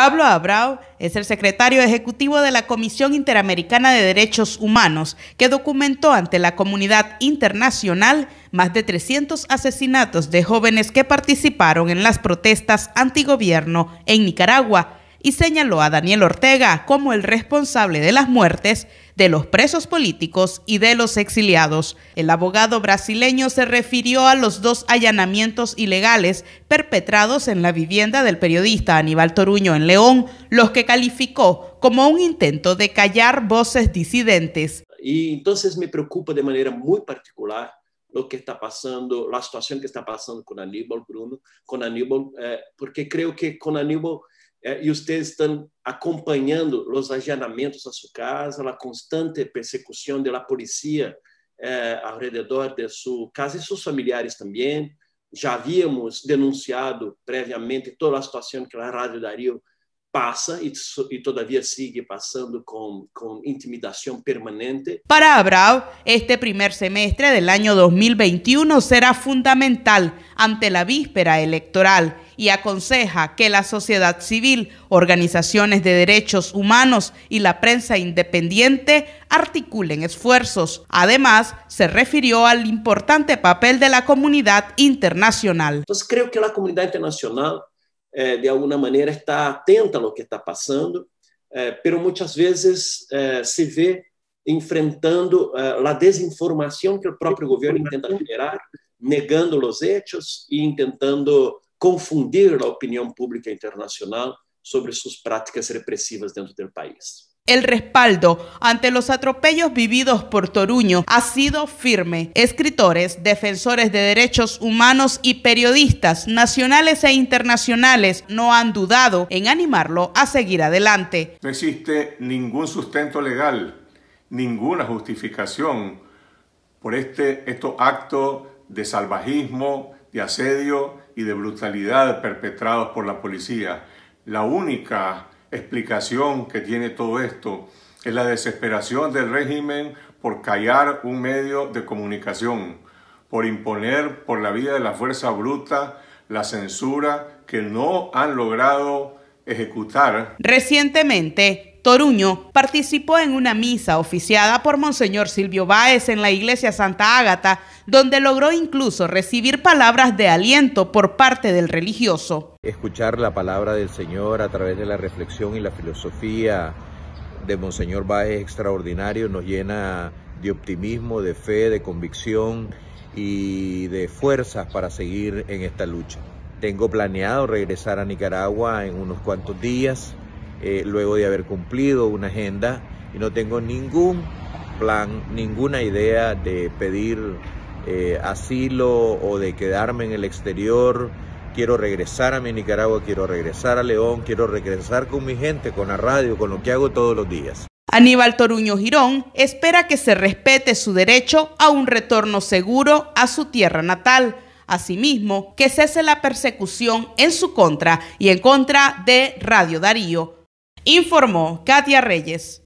Pablo Abrao es el secretario ejecutivo de la Comisión Interamericana de Derechos Humanos, que documentó ante la comunidad internacional más de 300 asesinatos de jóvenes que participaron en las protestas antigobierno en Nicaragua y señaló a Daniel Ortega como el responsable de las muertes de los presos políticos y de los exiliados. El abogado brasileño se refirió a los dos allanamientos ilegales perpetrados en la vivienda del periodista Aníbal Toruño en León, los que calificó como un intento de callar voces disidentes. Y entonces me preocupa de manera muy particular lo que está pasando, la situación que está pasando con Aníbal Bruno, con Aníbal, eh, porque creo que con Aníbal É, e vocês estão acompanhando os agendamentos a sua casa, a constante persecução da polícia eh, ao redor de sua casa e seus familiares também. Já havíamos denunciado previamente toda a situação que a Rádio Dario passa e e todavia sigue passando com com intimidação permanente. Para Abrao, este primeiro semestre do ano 2021 será fundamental ante a víspera eleitoral. y aconseja que la sociedad civil, organizaciones de derechos humanos y la prensa independiente articulen esfuerzos. Además, se refirió al importante papel de la comunidad internacional. Entonces creo que la comunidad internacional eh, de alguna manera está atenta a lo que está pasando, eh, pero muchas veces eh, se ve enfrentando la desinformación que el propio gobierno intenta generar, negando los hechos e intentando confundir la opinión pública internacional sobre sus prácticas represivas dentro del país. El respaldo ante los atropellos vividos por Toruño ha sido firme. Escritores, defensores de derechos humanos y periodistas nacionales e internacionales no han dudado en animarlo a seguir adelante. No existe ningún sustento legal, ninguna justificación por este, acto acto de salvajismo, de asedio y de brutalidad perpetrados por la policía. La única explicación que tiene todo esto es la desesperación del régimen por callar un medio de comunicación, por imponer por la vida de la fuerza bruta la censura que no han logrado ejecutar. Recientemente, Toruño, participó en una misa oficiada por Monseñor Silvio Báez en la iglesia Santa Ágata, donde logró incluso recibir palabras de aliento por parte del religioso. Escuchar la palabra del Señor a través de la reflexión y la filosofía de Monseñor Báez extraordinario nos llena de optimismo, de fe, de convicción y de fuerzas para seguir en esta lucha. Tengo planeado regresar a Nicaragua en unos cuantos días eh, luego de haber cumplido una agenda y no tengo ningún plan, ninguna idea de pedir eh, asilo o de quedarme en el exterior. Quiero regresar a mi Nicaragua, quiero regresar a León, quiero regresar con mi gente, con la radio, con lo que hago todos los días. Aníbal Toruño Girón espera que se respete su derecho a un retorno seguro a su tierra natal. Asimismo, que cese la persecución en su contra y en contra de Radio Darío. Informó Katia Reyes.